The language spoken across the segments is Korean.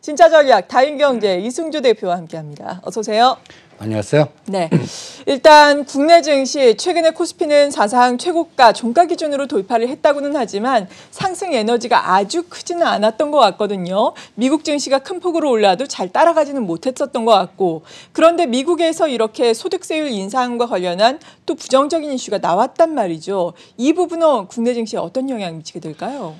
진짜 전략 다인경제 음. 이승주 대표와 함께합니다. 어서 오세요. 안녕하세요. 네. 일단 국내 증시 최근에 코스피는 사상 최고가 종가 기준으로 돌파를 했다고는 하지만 상승 에너지가 아주 크지는 않았던 것 같거든요. 미국 증시가 큰 폭으로 올라도 잘 따라가지는 못했었던 것 같고 그런데 미국에서 이렇게 소득세율 인상과 관련한 또 부정적인 이슈가 나왔단 말이죠. 이 부분은 국내 증시에 어떤 영향을 미치게 될까요?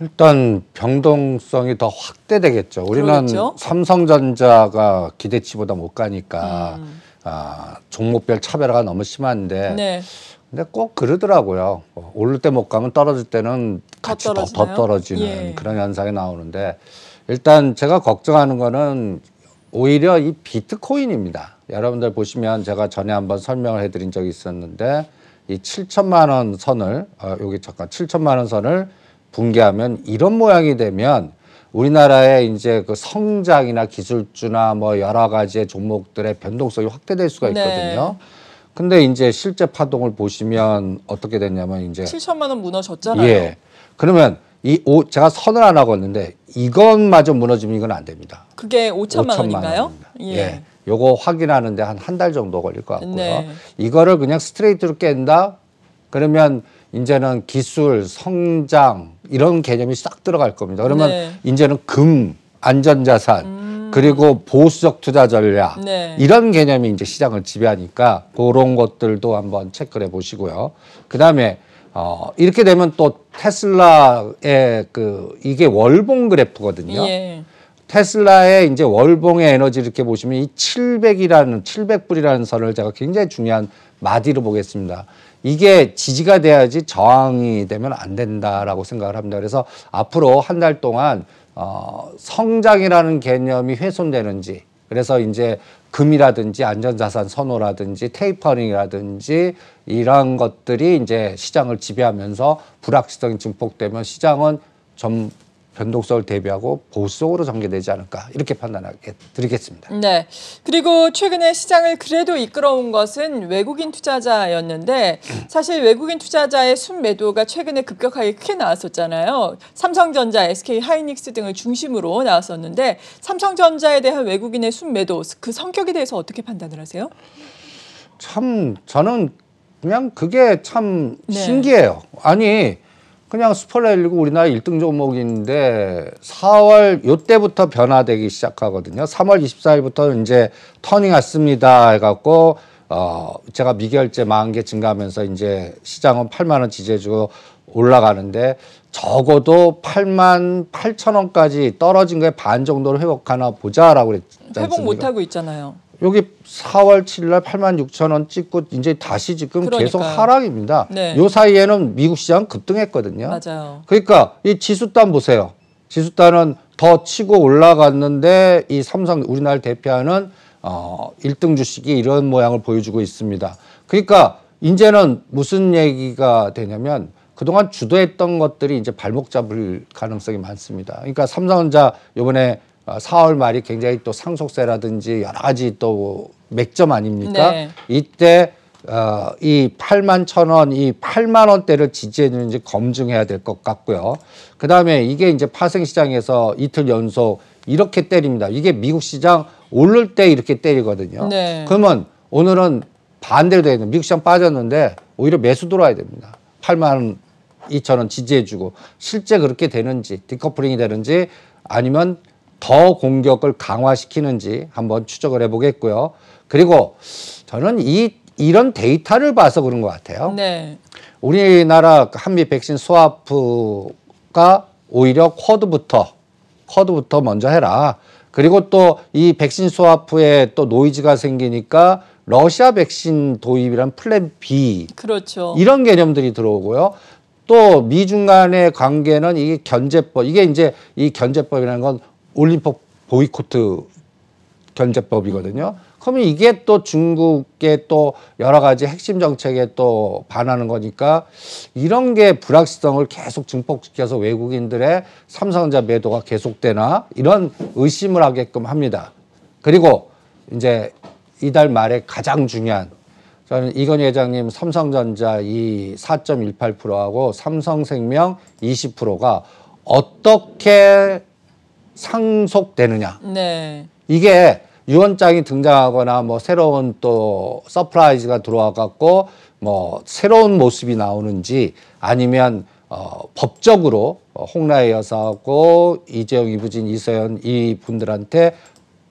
일단 병동성이 더 확대되겠죠. 우리는 그렇겠죠? 삼성전자가 기대치보다 못 가니까 음. 음. 아, 종목별 차별화가 너무 심한데 네. 근데 꼭 그러더라고요. 뭐 오를 때 못 가면 떨어질 때는 같이 더, 더 떨어지는 예. 그런 현상이 나오는데 일단 제가 걱정하는 거는 오히려 이 비트코인입니다. 여러분들 보시면 제가 전에 한번 설명을 해드린 적이 있었는데 이 7천만 원 선을 어, 여기 잠깐 7천만 원 선을 붕괴하면 이런 모양이 되면 우리나라의 이제 그 성장이나 기술주나 뭐 여러 가지의 종목들의 변동성이 확대될 수가 네. 있거든요. 네. 근데 이제 실제 파동을 보시면 어떻게 됐냐면 이제 7천만 원 무너졌잖아요. 예. 그러면 이 오, 제가 선을 안 하고 있는데 이것마저 무너지면 이건 안 됩니다. 그게 5천만, 5천만 원인가요? 예. 예. 요거 확인하는데 한 한 달 정도 걸릴 것 같고요. 네. 이거를 그냥 스트레이트로 깬다. 그러면 이제는 기술, 성장 이런 개념이 싹 들어갈 겁니다. 그러면 네. 이제는 금, 안전자산 음. 그리고 보수적 투자 전략 네. 이런 개념이 이제 시장을 지배하니까 그런 것들도 한번 체크를 해보시고요. 그다음에 어, 이렇게 되면 또 테슬라의 그 이게 월봉 그래프거든요. 예. 테슬라의 이제 월봉의 에너지 이렇게 보시면 이 700이라는 700불이라는 선을 제가 굉장히 중요한 마디로 보겠습니다. 이게 지지가 돼야지 저항이 되면 안 된다라고 생각을 합니다. 그래서 앞으로 한 달 동안 어, 성장이라는 개념이 훼손되는지 그래서 이제 금이라든지 안전자산 선호라든지 테이퍼링이라든지 이러한 것들이 이제 시장을 지배하면서 불확실성이 증폭되면 시장은 좀 변동성을 대비하고 보수적으로 전개되지 않을까 이렇게 판단하게 드리겠습니다. 네. 그리고 최근에 시장을 그래도 이끌어온 것은 외국인 투자자였는데 사실 외국인 투자자의 순매도가 최근에 급격하게 크게 나왔었잖아요. 삼성전자, SK 하이닉스 등을 중심으로 나왔었는데 삼성전자에 대한 외국인의 순매도 그 성격에 대해서 어떻게 판단을 하세요? 참 저는 그냥 그게 참 네. 신기해요. 아니 그냥 스포일러1고 우리나라 일등 종목인데 4월 요때부터 변화되기 시작하거든요. 3월 24일부터 이제 터닝 왔습니다 해갖고 어 제가 미결제 만 개 증가하면서 이제 시장은 8만 원 지지해주고 올라가는데 적어도 8만 8천 원까지 떨어진 거에 반정도를 회복하나 보자라고 그랬잖아요. 회복 못 하고 있잖아요. 여기 4월 7일 날 8만 6천 원 찍고 이제 다시 지금 그러니까요. 계속 하락입니다. 네. 요 사이에는 미국 시장 급등했거든요. 맞아요. 그러니까 이 지수단 보세요. 지수단은 더 치고 올라갔는데 이 삼성 우리나라 대표하는 어 1등 주식이 이런 모양을 보여주고 있습니다. 그러니까 이제는 무슨 얘기가 되냐면 그동안 주도했던 것들이 이제 발목 잡을 가능성이 많습니다. 그러니까 삼성전자 요번에 4월 아, 말이 굉장히 또 상속세라든지 여러 가지 또 맥점 아닙니까? 네. 이때 어, 이 8만 천 원, 이 8만 원대를 지지했는지 검증해야 될 것 같고요. 그 다음에 이게 이제 파생시장에서 이틀 연속 이렇게 때립니다. 이게 미국 시장 오를 때 이렇게 때리거든요. 네. 그러면 오늘은 반대로 되는 미국 시장 빠졌는데 오히려 매수 들어와야 됩니다. 8만 2천 원 지지해주고 실제 그렇게 되는지 디커플링이 되는지 아니면 더 공격을 강화시키는지 한번 추적을 해보겠고요. 그리고 저는 이 이런 데이터를 봐서 그런 것 같아요. 네. 우리나라 한미 백신 소아프가 오히려 쿼드부터 쿼드부터 먼저 해라. 그리고 또 이 백신 소아프에또 노이즈가 생기니까 러시아 백신 도입이란 플랜 B. 그렇죠. 이런 개념들이 들어오고요. 또 미중 간의 관계는 이게 견제법. 이게 이제 이 견제법이라는 건 올림픽 보이코트 견제법이거든요. 그러면 이게 또 중국의 또 여러 가지 핵심 정책에 또 반하는 거니까 이런 게 불확실성을 계속 증폭시켜서 외국인들의 삼성전자 매도가 계속되나 이런 의심을 하게끔 합니다. 그리고 이제 이달 말에 가장 중요한 저는 이건희 회장님 삼성전자 이 4.18%하고 삼성생명 20%가 어떻게 상속되느냐. 네. 이게 유언장이 등장하거나 뭐 새로운 또 서프라이즈가 들어와 갖고 뭐 새로운 모습이 나오는지 아니면 어, 법적으로 어, 홍라의 여사하고 이재용, 이부진, 이서연 이 분들한테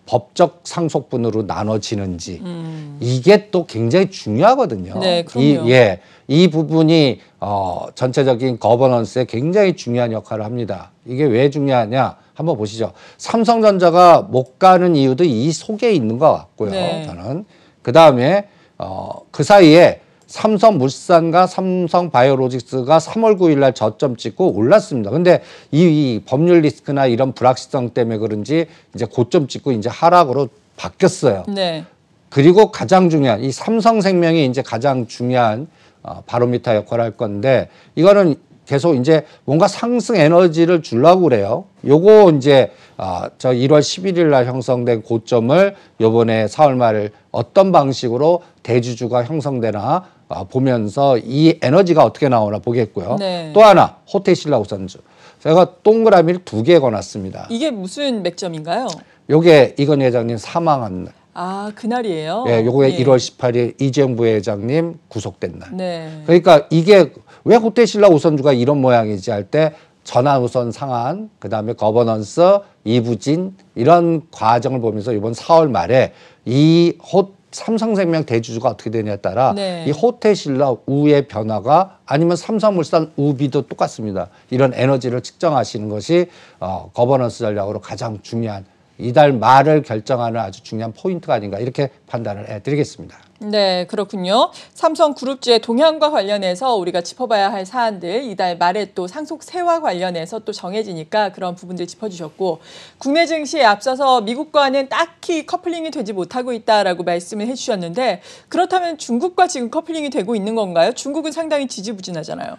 법적 상속분으로 나눠지는지 음. 이게 또 굉장히 중요하거든요. 네, 이, 예, 이 부분이 어, 전체적인 거버넌스에 굉장히 중요한 역할을 합니다. 이게 왜 중요하냐? 한번 보시죠. 삼성전자가 못 가는 이유도 이 속에 있는 것 같고요. 네. 저는 그 다음에 어, 그 사이에 삼성물산과 삼성바이오로직스가 3월 9일 날 저점 찍고 올랐습니다. 근데 이, 이 법률 리스크나 이런 불확실성 때문에 그런지 이제 고점 찍고 이제 하락으로 바뀌었어요. 네. 그리고 가장 중요한 이 삼성생명이 이제 가장 중요한 어, 바로미터 역할을 할 건데 이거는 계속 이제 뭔가 상승 에너지를 주려고 그래요. 요거 이제 아저 1월 11일 날 형성된 고점을 요번에 4월 말 어떤 방식으로 대주주가 형성되나 아, 보면서 이 에너지가 어떻게 나오나 보겠고요. 네. 또 하나 호텔신라 우선주. 제가 동그라미를 두개 걸어놨습니다. 이게 무슨 맥점인가요? 요게 이건 회장님 사망한 날. 아, 그날이에요? 예, 요거에 예. 1월 18일 이재용 부회장님 구속된 날. 네. 그러니까 이게 왜 호텔 신라 우선주가 이런 모양이지 할 때 전환 우선 상한, 그 다음에 거버넌스, 이부진 이런 과정을 보면서 이번 4월 말에 이 호, 삼성생명 대주주가 어떻게 되냐에 따라 네. 이 호텔신라 우의 변화가 아니면 삼성물산 우비도 똑같습니다. 이런 에너지를 측정하시는 것이 어, 거버넌스 전략으로 가장 중요한 이달 말을 결정하는 아주 중요한 포인트가 아닌가 이렇게 판단을 해드리겠습니다. 네, 그렇군요. 삼성그룹주의 동향과 관련해서 우리가 짚어봐야 할 사안들 이달 말에 또 상속세와 관련해서 또 정해지니까 그런 부분들 짚어주셨고 국내 증시에 앞서서 미국과는 딱히 커플링이 되지 못하고 있다라고 말씀을 해주셨는데 그렇다면 중국과 지금 커플링이 되고 있는 건가요? 중국은 상당히 지지부진하잖아요.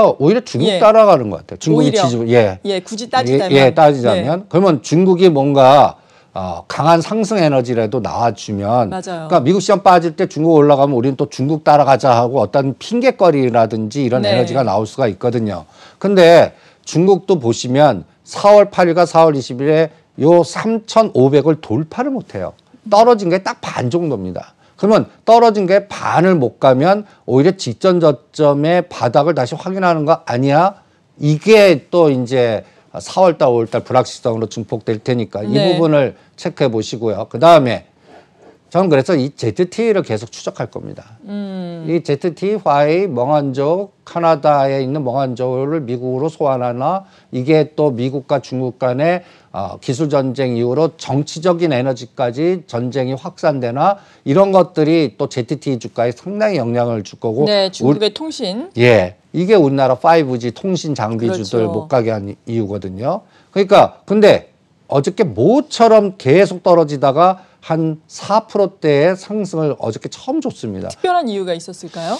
따니까 오히려 중국 예. 따라가는 것 같아요. 중국이 지지부 예. 예, 굳이 따지자면 예, 예 따지자면 네. 그러면 중국이 뭔가 어, 강한 상승 에너지라도 나와주면 맞아요. 그러니까 미국 시장 빠질 때 중국 올라가면 우리는 또 중국 따라가자 하고 어떤 핑계거리라든지 이런 네. 에너지가 나올 수가 있거든요. 근데 중국도 보시면 4월 8일과 4월 20일에 요 3,500을 돌파를 못해요. 떨어진 게 딱 반 정도입니다. 그러면 떨어진 게 반을 못 가면 오히려 직전 저점의 바닥을 다시 확인하는 거 아니야? 이게 또 이제 4월달, 5월달 불확실성으로 증폭될 테니까 네. 이 부분을 체크해 보시고요. 그 다음에 저는 그래서 이 ZTE를 계속 추적할 겁니다. 음. 이 ZTE 화의 멍한족, 카나다에 있는 멍한족을 미국으로 소환하나 이게 또 미국과 중국 간의 어, 기술 전쟁 이후로 정치적인 에너지까지 전쟁이 확산되나 이런 것들이 또 ZTE 주가에 상당히 영향을 줄 거고 네, 중국의 울, 통신 예 이게 우리나라 5G 통신 장비주들 그렇죠. 못 가게 한 이유거든요. 그러니까 근데 어저께 모처럼 계속 떨어지다가 한 4%대의 상승을 어저께 처음 줬습니다. 특별한 이유가 있었을까요?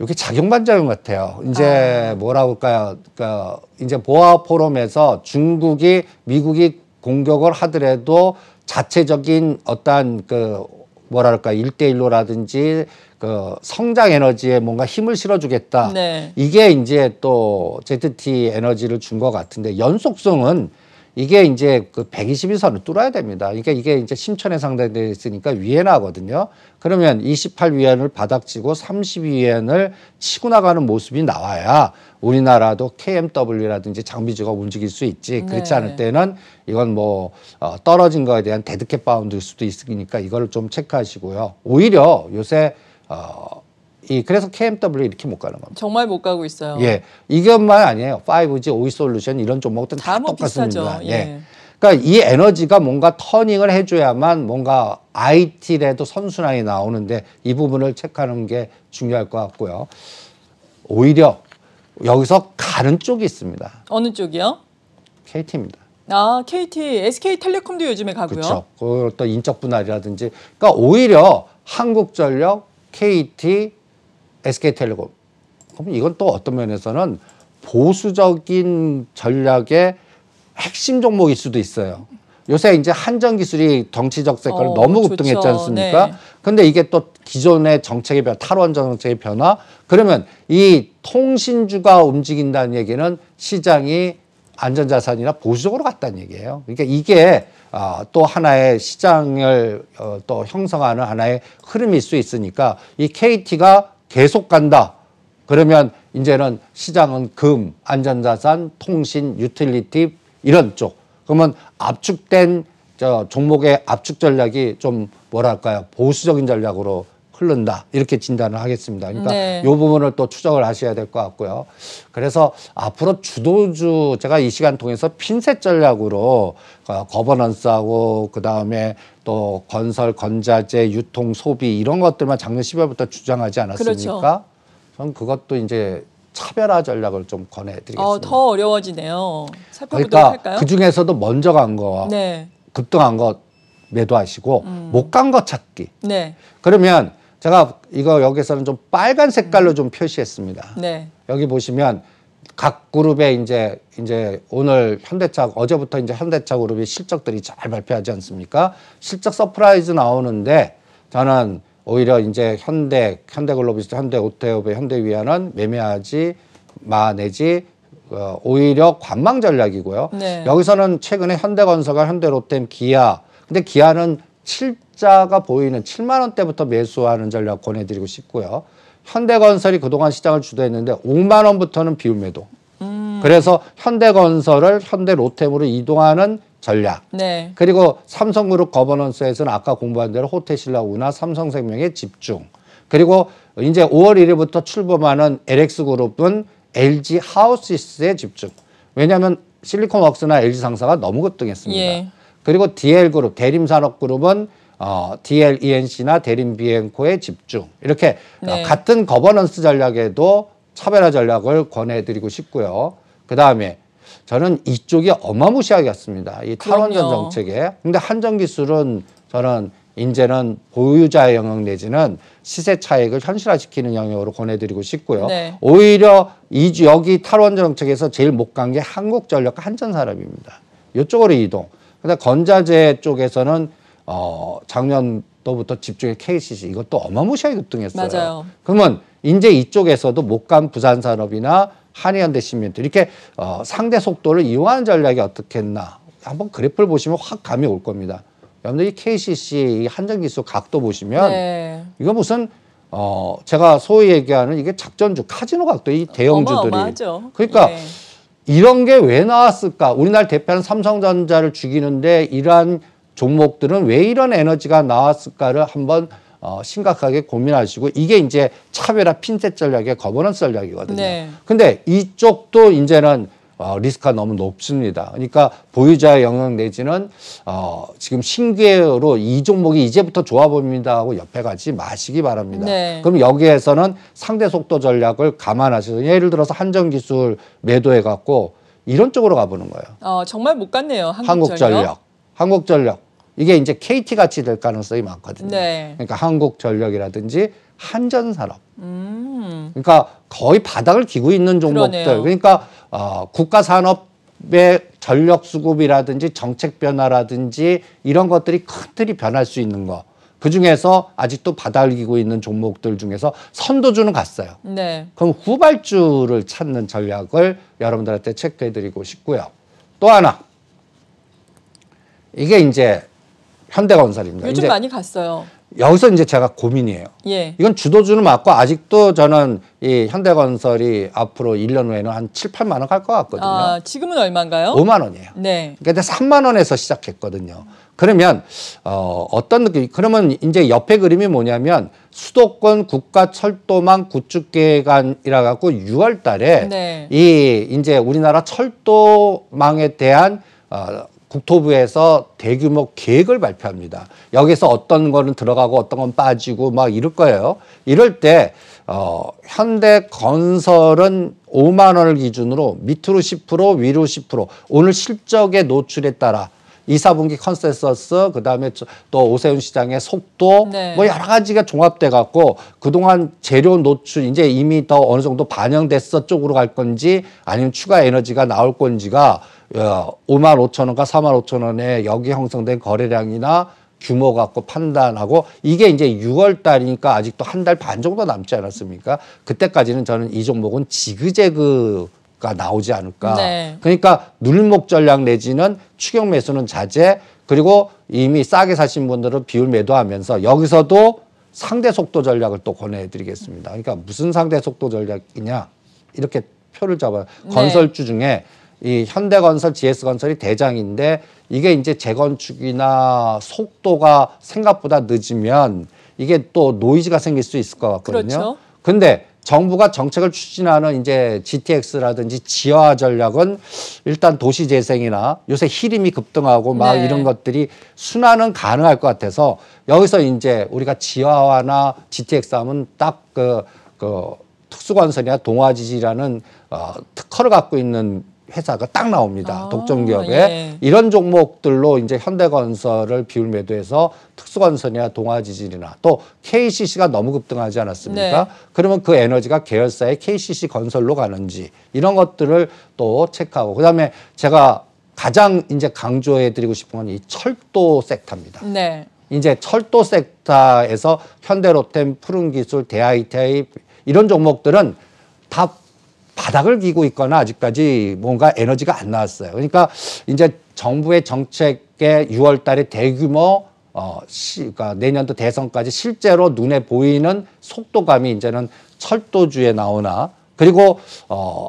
이게 작용반작용 같아요. 이제 아. 뭐라 볼까요? 그러니까 이제 보아 포럼에서 중국이 미국이 공격을 하더라도 자체적인 어떠한 그 뭐랄까 일대일로라든지 그 성장 에너지에 뭔가 힘을 실어주겠다. 네. 이게 이제 또 ZT 에너지를 준 것 같은데 연속성은 이게 이제 그 122선을 뚫어야 됩니다. 그러니까 이게 이제 심천에 상대되어 있으니까 위엔화거든요. 그러면 28위엔을 바닥치고 30위엔을 치고 나가는 모습이 나와야 우리나라도 KMW라든지 장비주가 움직일 수 있지. 그렇지 네. 않을 때는 이건 뭐 어, 떨어진 거에 대한 데드캣 바운드일 수도 있으니까 이걸 좀 체크하시고요. 오히려 요새 어이 그래서 KMW 이렇게 못 가는 겁니다. 정말 못 가고 있어요. 예, 이것만 아니에요. 5G, 오이 솔루션 이런 종목들은 다, 다 뭐 똑같습니다. 예. 예. 그러니까 이 에너지가 뭔가 터닝을 해줘야만 뭔가 IT라도 선순환이 나오는데 이 부분을 체크하는 게 중요할 것 같고요. 오히려 여기서 가는 쪽이 있습니다. 어느 쪽이요? KT입니다. 아, KT, SK텔레콤도 요즘에 가고요. 그렇죠. 그 어떤 인적 분할이라든지. 그러니까 오히려 한국전력, KT, SK텔레콤. 그럼 이건 또 어떤 면에서는 보수적인 전략의 핵심 종목일 수도 있어요. 요새 이제 한전 기술이 정치적 색깔을 어, 너무 급등했지 좋죠. 않습니까? 네. 근데 이게 또 기존의 정책의 변화, 탈원 정책의 변화. 그러면 이 통신주가 움직인다는 얘기는 시장이 안전자산이나 보수적으로 갔다는 얘기예요. 그러니까 이게 어, 또 하나의 시장을 어, 또 형성하는 하나의 흐름일 수 있으니까 이 KT가 계속 간다. 그러면 이제는 시장은 금, 안전자산, 통신, 유틸리티 이런 쪽. 그러면 압축된 저 종목의 압축 전략이 좀 뭐랄까요 보수적인 전략으로 흐른다 이렇게 진단을 하겠습니다. 그러니까 네. 이 부분을 또 추적을 하셔야 될 것 같고요. 그래서 앞으로 주도주 제가 이 시간 통해서 핀셋 전략으로 어, 거버넌스하고 그 다음에 또 건설, 건자재, 유통, 소비 이런 것들만 작년 10월부터 주장하지 않았습니까? 그렇죠. 전 그것도 이제 차별화 전략을 좀 권해드리겠습니다. 어, 더 어려워지네요. 살펴보도록 그러니까 할까요? 그 중에서도 먼저 간 거, 네. 급등한 것 매도하시고 음. 못간 것 찾기. 네. 그러면 제가 이거 여기서는 좀 빨간 색깔로 음. 좀 표시했습니다. 네. 여기 보시면 각 그룹의 이제 이제 오늘 현대차 어제부터 이제 현대차 그룹이 실적들이 잘 발표하지 않습니까? 실적 서프라이즈 나오는데 저는 오히려 이제 현대 현대글로비스 현대 오테오베 현대위안은 매매하지 마 내지 어, 오히려 관망 전략이고요. 네. 여기서는 최근에 현대건설과 현대로템 기아 근데 기아는 7자가 보이는 7만 원대부터 매수하는 전략 권해드리고 싶고요. 현대건설이 그동안 시장을 주도했는데 5만 원부터는 비움 매도. 음. 그래서 현대건설을 현대로템으로 이동하는 전략. 네. 그리고 삼성그룹 거버넌스에서는 아까 공부한 대로 호텔신라 우나 삼성생명에 집중. 그리고 이제 5월 1일부터 출범하는 LX그룹은 LG 하우시스에 집중. 왜냐하면 실리콘웍스나 LG 상사가 너무 급등했습니다. 예. 그리고 DL그룹, 대림산업그룹은 어, DLENC나 대림비엔코에 집중. 이렇게 어, 네. 어, 같은 거버넌스 전략에도 차별화 전략을 권해드리고 싶고요. 그 다음에 저는 이쪽이 어마무시하겠습니다이 탈원전 정책에. 근데 한전 기술은 저는 인제는 보유자의 영역 내지는 시세 차익을 현실화시키는 영역으로 권해드리고 싶고요. 네. 오히려 이 여기 탈원 전 정책에서 제일 못 간 게한국전력한전사람입니다 이쪽으로 이동. 그다음 건자재 쪽에서는 어 작년도부터 집중해 KCC 이것도 어마무시하게 급등했어요. 맞아요. 그러면 이제 이쪽에서도 목감 부산산업이나 한의현대 시멘트 이렇게 어 상대 속도를 이용하는 전략이 어떻겠나 한번 그래프를 보시면 확 감이 올 겁니다. 여러분들 이 KCC 한정기수 각도 보시면 네. 이거 무슨 어 제가 소위 얘기하는 이게 작전주 카지노 각도 이 대형주들이 어마어마하죠. 그러니까 네. 이런 게 왜 나왔을까? 우리나라 대표하는 삼성전자를 죽이는데 이러한 종목들은 왜 이런 에너지가 나왔을까를 한번 어, 심각하게 고민하시고 이게 이제 차별화 핀셋 전략의 거버넌스 전략이거든요. 네. 근데 이쪽도 이제는 어, 리스크가 너무 높습니다. 그러니까 보유자 영역 내지는 어, 지금 신규로이 종목이 이제부터 좋아 보입니다 하고 옆에 가지 마시기 바랍니다. 네. 그럼 여기에서는 상대 속도 전략을 감안하셔서 예를 들어서 한정 기술 매도해 갖고 이런 쪽으로 가보는 거예요. 어, 정말 못 갔네요. 한국전력. 한국전력. 한국전력. 이게 이제 KT 같이 될 가능성이 많거든요. 네. 그러니까 한국전력이라든지 한전산업. 음. 그러니까 거의 바닥을 기고 있는 종목들. 그러네요. 그러니까 어, 국가 산업의 전력 수급이라든지 정책 변화라든지 이런 것들이 큰 틀이 변할 수 있는 거. 그 중에서 아직도 받아들이고 있는 종목들 중에서 선도주는 갔어요. 네. 그럼 후발주를 찾는 전략을 여러분들한테 체크해드리고 싶고요. 또 하나 이게 이제 현대건설입니다. 요즘 이제 많이 갔어요. 여기서 이제 제가 고민이에요. 예. 이건 주도주는 맞고 아직도 저는 이 현대건설이 앞으로 1년 후에는 한 7, 8만 원 갈 것 같거든요. 아, 지금은 얼마인가요? 5만 원이에요. 네. 그러니까 3만 원에서 시작했거든요. 그러면 어, 어떤 느낌? 그러면 이제 옆에 그림이 뭐냐면 수도권 국가 철도망 구축 계획안이라 갖고 6월 달에 네. 이 이제 우리나라 철도망에 대한 어, 국토부에서 대규모 계획을 발표합니다. 여기서 어떤 거는 들어가고 어떤 건 빠지고 막 이럴 거예요. 이럴 때 어, 현대 건설은 5만 원을 기준으로 밑으로 10% 위로 10% 오늘 실적의 노출에 따라 이사분기 컨센서스 그다음에 또 오세훈 시장의 속도 네. 뭐 여러 가지가 종합돼 갖고 그동안 재료 노출 이제 이미 더 어느 정도 반영됐어 쪽으로 갈 건지 아니면 추가 에너지가 나올 건지가 5만 어, 5천 원과 4만 5천 원에 여기 형성된 거래량이나 규모 갖고 판단하고 이게 이제 6월 달이니까 아직도 한 달 반 정도 남지 않았습니까? 그때까지는 저는 이 종목은 지그재그 나오지 않을까. 네. 그러니까 눌목 전략 내지는 추격 매수는 자제 그리고 이미 싸게 사신 분들은 비율 매도하면서 여기서도 상대 속도 전략을 또 권해드리겠습니다. 그러니까 무슨 상대 속도 전략이냐 이렇게 표를 잡아요. 네. 건설주 중에 이 현대건설, GS건설이 대장인데 이게 이제 재건축이나 속도가 생각보다 늦으면 이게 또 노이즈가 생길 수 있을 것 같거든요. 그렇죠. 근데 정부가 정책을 추진하는 이제 GTX라든지 지하 전략은 일단 도시 재생이나 요새 희림이 급등하고 막 네. 이런 것들이 순환은 가능할 것 같아서 여기서 이제 우리가 지하화나 GTX 하면 딱그 그, 그 특수건설이나 동화지지라는 어, 특허를 갖고 있는 회사가 딱 나옵니다. 아, 독점기업에 예. 이런 종목들로 이제 현대건설을 비율 매도해서 특수건설이나 동아지진이나 또 KCC가 너무 급등하지 않았습니까? 네. 그러면 그 에너지가 계열사의 KCC 건설로 가는지 이런 것들을 또 체크하고 그다음에 제가 가장 이제 강조해드리고 싶은 건 이 철도 섹터입니다. 네. 이제 철도 섹터에서 현대로템, 푸른기술, 대아이티 이런 종목들은 다 바닥을 기고 있거나 아직까지 뭔가 에너지가 안 나왔어요. 그러니까 이제 정부의 정책에 6월 달에 대규모 어, 시, 그러니까 내년도 대선까지 실제로 눈에 보이는 속도감이 이제는 철도주에 나오나 그리고 어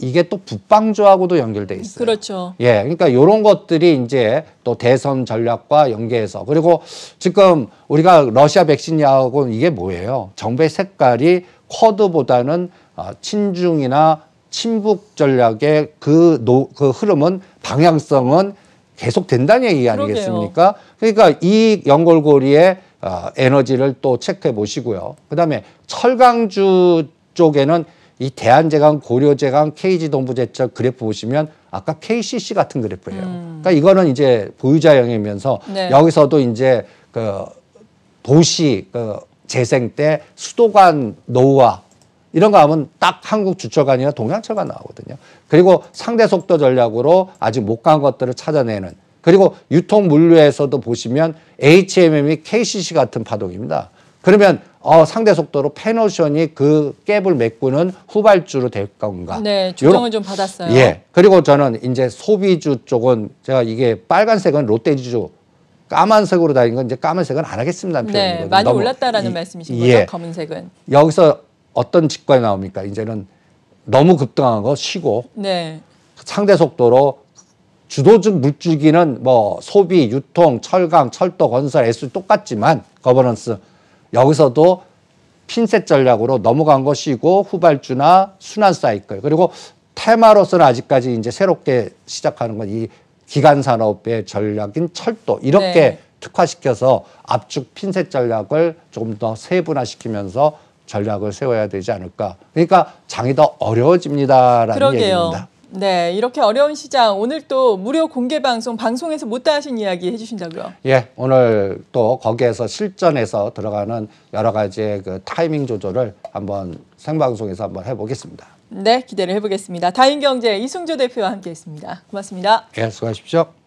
이게 또 북방주하고도 연결돼 있어요. 그렇죠. 예, 그러니까 이런 것들이 이제 또 대선 전략과 연계해서 그리고 지금 우리가 러시아 백신이하고는 이게 뭐예요? 정부의 색깔이 쿼드보다는 아, 친중이나 친북 전략의 그, 노, 그 흐름은 방향성은 계속 된다는 얘기 아니겠습니까? 그러게요. 그러니까 이 연골고리의 어, 아, 에너지를 또 체크해 보시고요. 그다음에 철강주 쪽에는 이 대한제강, 고려제강, KG동부제철 그래프 보시면 아까 KCC 같은 그래프예요. 음. 그러니까 이거는 이제 보유자형이면서 네. 여기서도 이제 그 도시 그 재생 때 수도관 노후화 이런 거 하면 딱 한국 주차관이나 동양철관 나오거든요. 그리고 상대 속도 전략으로 아직 못 간 것들을 찾아내는 그리고 유통 물류에서도 보시면 HMM이 KCC 같은 파동입니다. 그러면 어, 상대 속도로 패노션이 그 갭을 메꾸는 후발주로 될 건가? 네, 조정을 좀 받았어요. 예. 그리고 저는 이제 소비주 쪽은 제가 이게 빨간색은 롯데지주 까만색으로 다닌 건 이제 까만색은 안 하겠습니다. 네, 많이 올랐다라는 이, 말씀이신 거죠? 예. 검은색은. 여기서 어떤 직관이 나옵니까? 이제는 너무 급등한 거 쉬고 네. 상대 속도로 주도적 물줄기는 뭐 소비, 유통, 철강, 철도, 건설, S 똑같지만 거버넌스 여기서도 핀셋 전략으로 넘어간 것이고 후발주나 순환 사이클 그리고 테마로서는 아직까지 이제 새롭게 시작하는 건 이 기간 산업의 전략인 철도 이렇게 네. 특화시켜서 압축 핀셋 전략을 조금 더 세분화시키면서 전략을 세워야 되지 않을까. 그러니까 장이 더 어려워집니다라는 그러게요. 얘기입니다. 네, 이렇게 어려운 시장 오늘 또 무료 공개 방송 방송에서 못다 하신 이야기 해주신다고요? 예, 오늘 또 거기에서 실전에서 들어가는 여러 가지의 그 타이밍 조절을 한번 생방송에서 한번 해보겠습니다. 네, 기대를 해보겠습니다. 다인경제 이승조 대표와 함께했습니다. 고맙습니다. 예, 수고하십시오.